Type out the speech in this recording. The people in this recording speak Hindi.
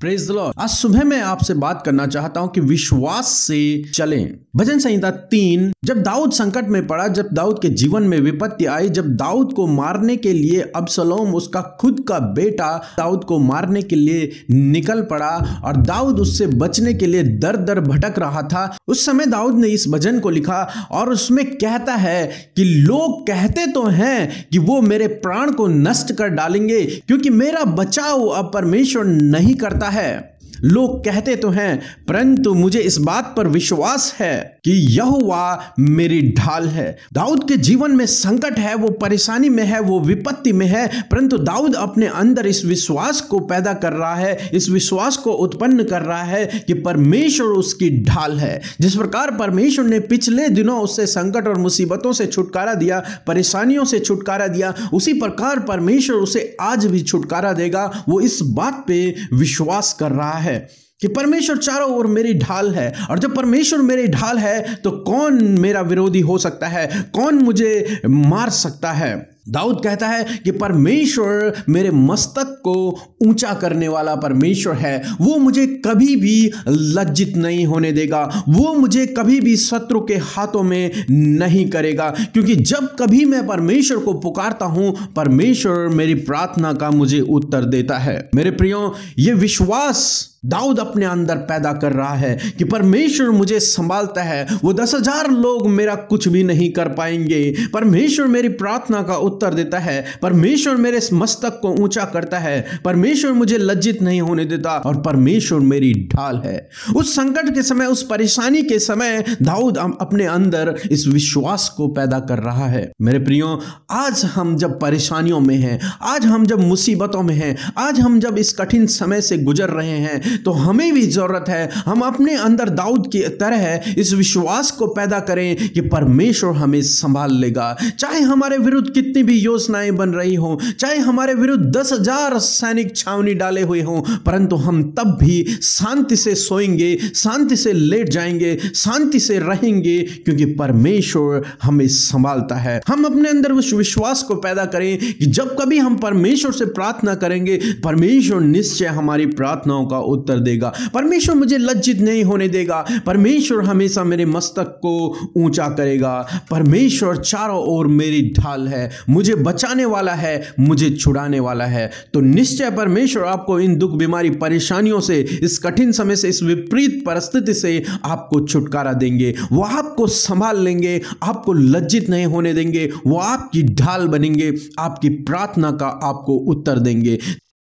प्रेज आज सुबह मैं आपसे बात करना चाहता हूं कि विश्वास से चलें भजन संहिता तीन जब दाऊद संकट में पड़ा जब दाऊद के जीवन में विपत्ति आई जब दाऊद को मारने के लिए अबसलोम उसका खुद का बेटा दाऊद को मारने के लिए निकल पड़ा और दाऊद उससे बचने के लिए दर दर भटक रहा था उस समय दाऊद ने इस भजन को लिखा और उसमें कहता है कि लोग कहते तो हैं कि वो मेरे प्राण को नष्ट कर डालेंगे क्योंकि मेरा बचाव अब परमेश्वर नहीं करता है लोग कहते तो हैं परंतु मुझे इस बात पर विश्वास है कि यह मेरी ढाल है दाऊद के जीवन में संकट है वो परेशानी में है वो विपत्ति में है परंतु दाऊद अपने अंदर इस विश्वास को पैदा कर रहा है इस विश्वास को उत्पन्न कर रहा है कि परमेश्वर उसकी ढाल है जिस प्रकार परमेश्वर ने पिछले दिनों उससे संकट और मुसीबतों से छुटकारा दिया परेशानियों से छुटकारा दिया उसी प्रकार परमेश्वर उसे आज भी छुटकारा देगा वो इस बात पर विश्वास कर रहा है है कि परमेश्वर चारों ओर मेरी ढाल है और जब परमेश्वर मेरी ढाल है तो कौन मेरा विरोधी हो सकता है कौन मुझे मार सकता है दाऊद कहता है कि परमेश्वर मेरे मस्तक को ऊंचा करने वाला परमेश्वर है वो मुझे कभी भी लज्जित नहीं होने देगा वो मुझे कभी भी शत्रु के हाथों में नहीं करेगा क्योंकि जब कभी मैं परमेश्वर को पुकारता हूं परमेश्वर मेरी प्रार्थना का मुझे उत्तर देता है मेरे प्रियो ये विश्वास दाऊद अपने अंदर पैदा कर रहा है कि परमेश्वर मुझे संभालता है वो दस हजार लोग मेरा कुछ भी नहीं कर पाएंगे परमेश्वर मेरी प्रार्थना का उत्तर उत्तर देता है परमेश्वर मेरे मस्तक को ऊंचा करता है परमेश्वर मुझे लज्जित नहीं होने देता और परमेश्वर मेरी ढाल है उस संकट के समय उस परेशानी के समय दाऊद अपने अंदर इस विश्वास को पैदा कर रहा है मेरे प्रियो आज हम जब परेशानियों में हैं आज हम जब मुसीबतों में हैं आज हम जब इस कठिन समय से गुजर रहे हैं तो हमें भी ज़रूरत है हम अपने अंदर दाऊद की तरह इस विश्वास को पैदा करें कि परमेश्वर हमें संभाल लेगा चाहे हमारे विरुद्ध कितनी भी योजनाएं बन रही हों चाहे हमारे विरुद्ध दस हजार सैनिक छावनी डाले हुए हों परंतु हम तब भी शांति से सोएंगे शांति से लेट जाएंगे शांति से रहेंगे क्योंकि परमेश्वर हमें संभालता है हम अपने अंदर उस विश्वास को पैदा करें कि जब कभी हम परमेश्वर से प्रार्थना करेंगे परमेश्वर निश्चय हमारी प्रार्थनाओं का उत्तर देगा परमेश्वर मुझे लज्जित नहीं होने देगा परमेश्वर हमेशा मेरे मस्तक को ऊंचा करेगा परमेश्वर चारों ओर मेरी ढाल है मुझे बचाने वाला है मुझे छुड़ाने वाला है तो निश्चय परमेश्वर आपको इन दुख बीमारी परेशानियों से इस कठिन समय से इस विपरीत परिस्थिति से आपको छुटकारा देंगे वह आपको संभाल लेंगे आपको लज्जित नहीं होने देंगे वो आपकी ढाल बनेंगे आपकी प्रार्थना का आपको उत्तर देंगे